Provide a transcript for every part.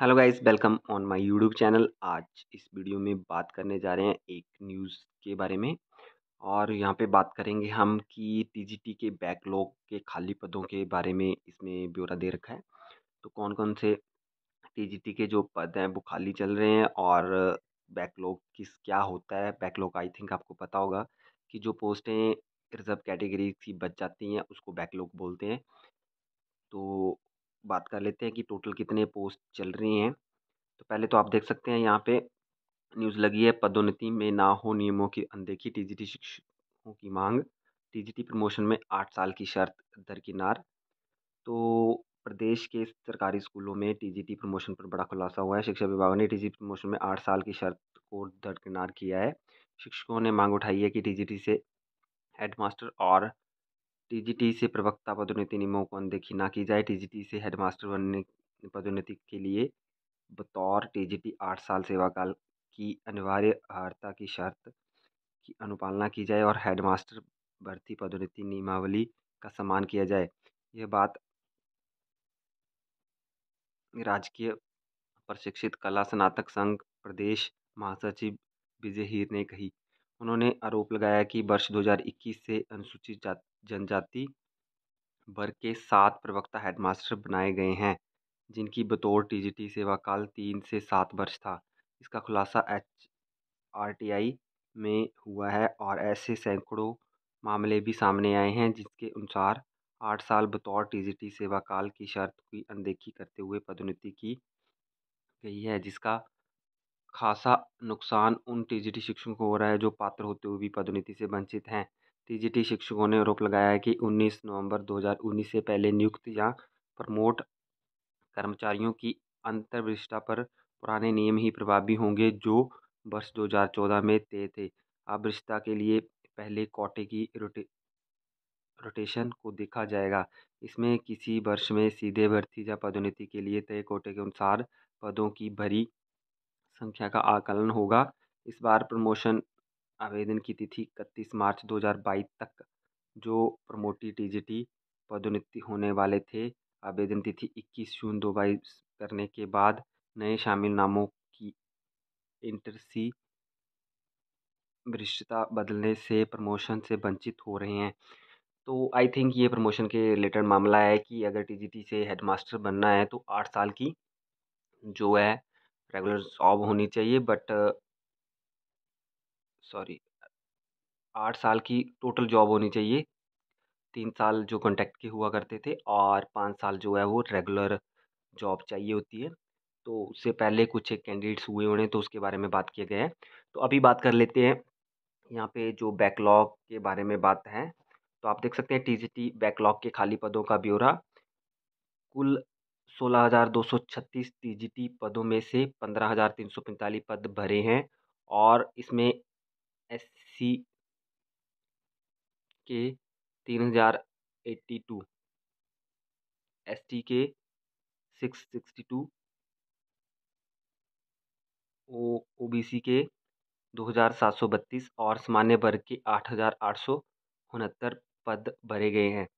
hello guys welcome on my YouTube channel आज इस video में बात करने जा रहे हैं एक न्यूज़ के बारे में और यहाँ पे बात करेंगे हम कि टीजीटी के बैकलॉग के खाली पदों के बारे में इसमें ब्यौरा दे रखा है तो कौन कौन से टीजीटी के जो पद हैं वो खाली चल रहे हैं और बैकलॉग किस क्या होता है बैकलॉग आई थिंक आपको पता होगा कि जो पोस्टें रिजर्व कैटेगरी की बच जाती हैं उसको बैकलॉग बोलते हैं तो बात कर लेते हैं कि टोटल कितने पोस्ट चल रही हैं तो पहले तो आप देख सकते हैं यहाँ पे न्यूज़ लगी है पदोन्नति में ना हो नियमों की अनदेखी टीजीटी शिक्षकों की मांग टीजीटी प्रमोशन में आठ साल की शर्त दरकिनार तो प्रदेश के सरकारी स्कूलों में टीजीटी प्रमोशन पर बड़ा खुलासा हुआ है शिक्षा विभाग ने टी प्रमोशन में आठ साल की शर्त को दरकिनार किया है शिक्षकों ने मांग उठाई है कि टी से हेडमास्टर और टीजीटी से प्रवक्ता पदोन्नति नियमों को अनदेखी ना की जाए टीजीटी से हेडमास्टर बनने पदोन्नति के लिए बतौर टीजीटी आठ साल सेवाकाल की अनिवार्य अर्हता की शर्त की अनुपालना की जाए और हेडमास्टर भर्ती पदोन्नति नियमावली का सम्मान किया जाए यह बात राजकीय प्रशिक्षित कला स्नातक संघ प्रदेश महासचिव विजय हीर ने कही उन्होंने आरोप लगाया कि वर्ष 2021 से अनुसूचित जाति जनजाति वर्ग के सात प्रवक्ता हेडमास्टर बनाए गए हैं जिनकी बतौर टीजीटी सेवाकाल तीन से सात वर्ष था इसका खुलासा एच आर टी आई में हुआ है और ऐसे सैकड़ों मामले भी सामने आए हैं जिसके अनुसार आठ साल बतौर टीजीटी सेवाकाल की शर्त की अनदेखी करते हुए पदोन्नति की गई है जिसका खासा नुकसान उन टी शिक्षकों को हो रहा है जो पात्र होते हुए भी पदोन्नति से वंचित हैं टी शिक्षकों ने आरोप लगाया है कि 19 नवंबर 2019 से पहले नियुक्त या प्रमोट कर्मचारियों की अंतर्विष्टा पर पुराने नियम ही प्रभावी होंगे जो वर्ष 2014 में तय थे अब रिश्ता के लिए पहले कोटे की रोटे रोटेशन को देखा जाएगा इसमें किसी वर्ष में सीधे भर्ती या पदोन्नति के लिए तय कोटे के अनुसार पदों की भरी संख्या का आकलन होगा इस बार प्रमोशन आवेदन की तिथि इकतीस मार्च 2022 तक जो प्रमोटी टीजीटी पदोन्नति होने वाले थे आवेदन तिथि 21 जून दो बाईस करने के बाद नए शामिल नामों की इंटरसी वृष्टता बदलने से प्रमोशन से वंचित हो रहे हैं तो आई थिंक ये प्रमोशन के रिलेटेड मामला है कि अगर टीजीटी से हेडमास्टर बनना है तो आठ साल की जो है रेगुलर जॉब होनी चाहिए बट सॉरी आठ साल की टोटल जॉब होनी चाहिए तीन साल जो कॉन्टैक्ट के हुआ करते थे और पाँच साल जो है वो रेगुलर जॉब चाहिए होती है तो उससे पहले कुछ एक कैंडिडेट्स हुए होने तो उसके बारे में बात किया गया है तो अभी बात कर लेते हैं यहाँ पे जो बैकलॉग के बारे में बात है तो आप देख सकते हैं टी बैकलॉग के खाली पदों का ब्यौरा कुल सोलह हज़ार दो सौ छत्तीस टी पदों में से पंद्रह हज़ार तीन सौ पैंतालीस पद भरे हैं और इसमें एस सी के तीन हज़ार एट्टी टू एस टी के six sixty two O O B C के दो हज़ार सात सौ बत्तीस और सामान्य वर्ग के आठ हज़ार आठ सौ उनहत्तर पद भरे गए हैं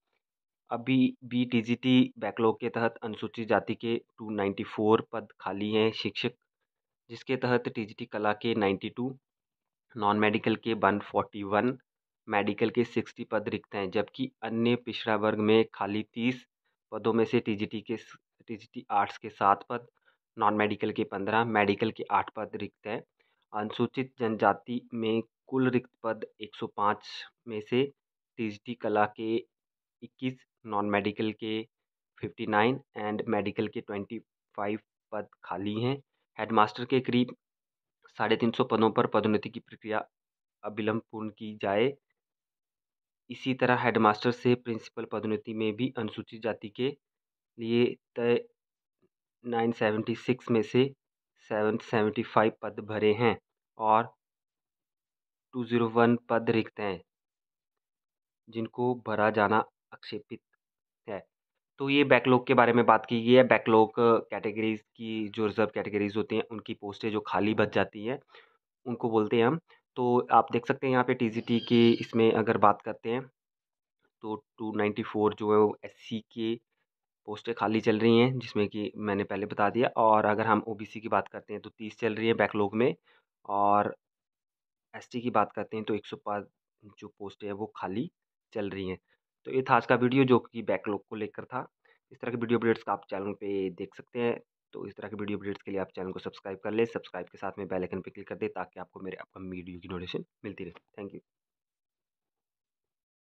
अभी B T G T backlog के तहत अनुसूचित जाति के टू नाइन्टी फोर पद खाली हैं शिक्षक जिसके तहत टी जी टी कला के नाइन्टी टू नॉन मेडिकल के वन फोर्टी वन मेडिकल के सिक्सटी पद रिक्त हैं जबकि अन्य पिछड़ा वर्ग में खाली तीस पदों में से टी जी टी के टी जी टी आर्ट्स के सात पद नॉन मेडिकल के पंद्रह मेडिकल के आठ पद रिक्त हैं अनुसूचित जनजाति में कुल रिक्त पद एक सौ पाँच में से टी जी टी कला के इक्कीस नॉन मेडिकल के फिफ्टी नाइन एंड मेडिकल के ट्वेंटी फाइव पद खाली हैं हेडमास्टर के करीब साढ़े तीन सौ पदों पर पदोन्नति की प्रक्रिया अविलंब पूर्ण की जाए इसी तरह हेडमास्टर से प्रिंसिपल पदोन्नति में भी अनुसूचित जाति के लिए तय नाइन सेवेंटी सिक्स में से सेवन सेवेंटी फाइव पद भरे हैं और टू ज़ीरो वन पद रिक्त हैं जिनको भरा जाना आक्षेपित तो ये बैकलॉग के बारे में बात की गई है बैकलॉग कैटेगरीज की जो रिज़र्व कैटेगरीज होती हैं उनकी पोस्टें जो खाली बच जाती हैं उनको बोलते हैं हम तो आप देख सकते हैं यहाँ पे टीजीटी की इसमें अगर बात करते हैं तो 294 जो है वो एससी के पोस्टें खाली चल रही हैं जिसमें कि मैंने पहले बता दिया और अगर हम ओबीसी की बात करते हैं तो तीस चल रही है बैकलॉग में और एसटी की बात करते हैं तो एक जो पोस्टें हैं वो खाली चल रही हैं तो ये था आज का वीडियो जो कि बैकलॉग को लेकर था इस तरह के वीडियो अपडेट्स आप चैनल पे देख सकते हैं तो इस तरह के वीडियो अपडेट्स के लिए आप चैनल को सब्सक्राइब कर लें सब्सक्राइब के साथ में बेल आइकन पे क्लिक कर दें ताकि आपको मेरे अपकमिंग वीडियो की नोटिफिकेशन मिलती रहे थैंक यू